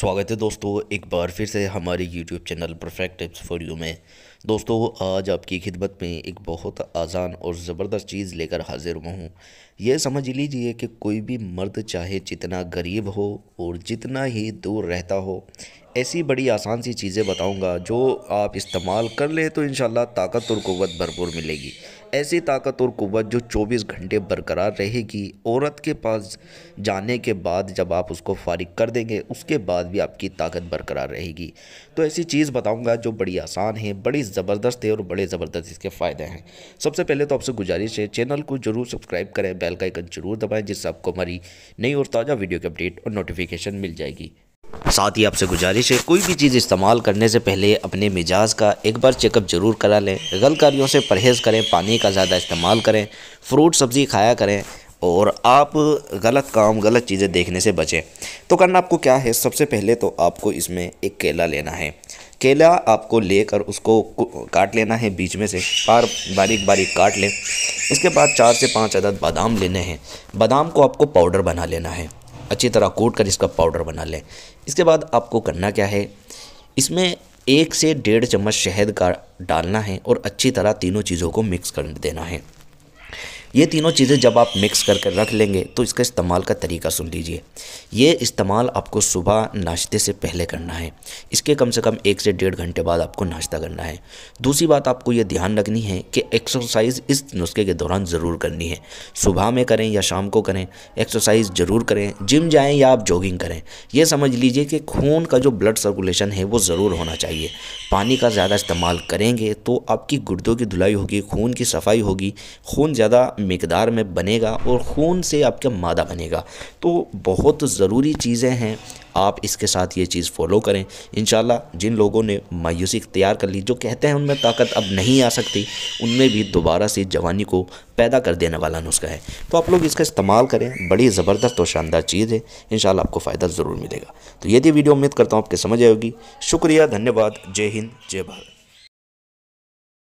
स्वागत है दोस्तों एक बार फिर से हमारे YouTube channel perfect tips for you में दोस्तों आज आपकी खिदमत में एक बहुत आसान और ज़बरदस्त चीज़ लेकर हाजिर हुआ हूँ यह समझ लीजिए कि कोई भी मर्द चाहे जितना गरीब हो और जितना ही दूर रहता हो ऐसी बड़ी आसान सी चीज़ें बताऊंगा जो आप इस्तेमाल कर लें तो इन ताकत और क़वत भरपूर मिलेगी ऐसी ताकत और क़वत जो 24 घंटे बरकरार रहेगी औरत के पास जाने के बाद जब आप उसको फारिग कर देंगे उसके बाद भी आपकी ताकत बरकरार रहेगी तो ऐसी चीज़ बताऊंगा जो बड़ी आसान है बड़ी ज़बरदस्त है और बड़े ज़बरदस्त इसके फ़ायदे हैं सबसे पहले तो आपसे गुजारिश है चैनल को ज़रूर सब्सक्राइब करें बेल का आइकन ज़रूर दबाएँ जिससे आपको हमारी नई और ताज़ा वीडियो की अपडेट और नोटिफिकेशन मिल जाएगी साथ ही आपसे गुजारिश है कोई भी चीज़ इस्तेमाल करने से पहले अपने मिजाज का एक बार चेकअप ज़रूर करा लें गलकारियों से परहेज़ करें पानी का ज़्यादा इस्तेमाल करें फ्रूट सब्ज़ी खाया करें और आप गलत काम गलत चीज़ें देखने से बचें तो करना आपको क्या है सबसे पहले तो आपको इसमें एक केला लेना है केला आपको लेकर उसको काट लेना है बीच में से पार बारीक बारीक काट लें इसके बाद चार से पाँच अदद बादाम लेने हैं बादाम को आपको पाउडर बना लेना है अच्छी तरह कोट कर इसका पाउडर बना लें इसके बाद आपको करना क्या है इसमें एक से डेढ़ चम्मच शहद का डालना है और अच्छी तरह तीनों चीज़ों को मिक्स कर देना है ये तीनों चीज़ें जब आप मिक्स करके रख लेंगे तो इसका इस्तेमाल का तरीका सुन लीजिए ये इस्तेमाल आपको सुबह नाश्ते से पहले करना है इसके कम से कम एक से डेढ़ घंटे बाद आपको नाश्ता करना है दूसरी बात आपको ये ध्यान रखनी है कि एक्सरसाइज इस नुस्खे के दौरान ज़रूर करनी है सुबह में करें या शाम को करें एक्सरसाइज ज़रूर करें जिम जाएँ या आप जॉगिंग करें यह समझ लीजिए कि खून का जो ब्लड सर्कुलेशन है वो ज़रूर होना चाहिए पानी का ज़्यादा इस्तेमाल करेंगे तो आपकी गुर्दों की धुलाई होगी खून की सफाई होगी खून ज़्यादा मकदार में बनेगा और खून से आपका मादा बनेगा तो बहुत ज़रूरी चीज़ें हैं आप इसके साथ ये चीज़ फॉलो करें इन जिन लोगों ने मायूसी इख्तियार कर ली जो कहते हैं उनमें ताकत अब नहीं आ सकती उनमें भी दोबारा से जवानी को पैदा कर देने वाला नुस्खा है तो आप लोग इसका इस्तेमाल करें बड़ी ज़बरदस्त और शानदार चीज़ है इन आपको फ़ायदा ज़रूर मिलेगा तो ये थी वीडियो उम्मीद करता हूँ आपके समझ आएगी शुक्रिया धन्यवाद जय हिंद जय भारत